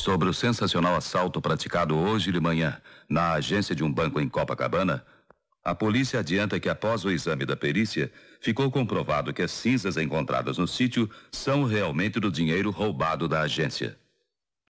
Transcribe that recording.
sobre o sensacional assalto praticado hoje de manhã na agência de um banco em Copacabana, a polícia adianta que após o exame da perícia, ficou comprovado que as cinzas encontradas no sítio são realmente do dinheiro roubado da agência.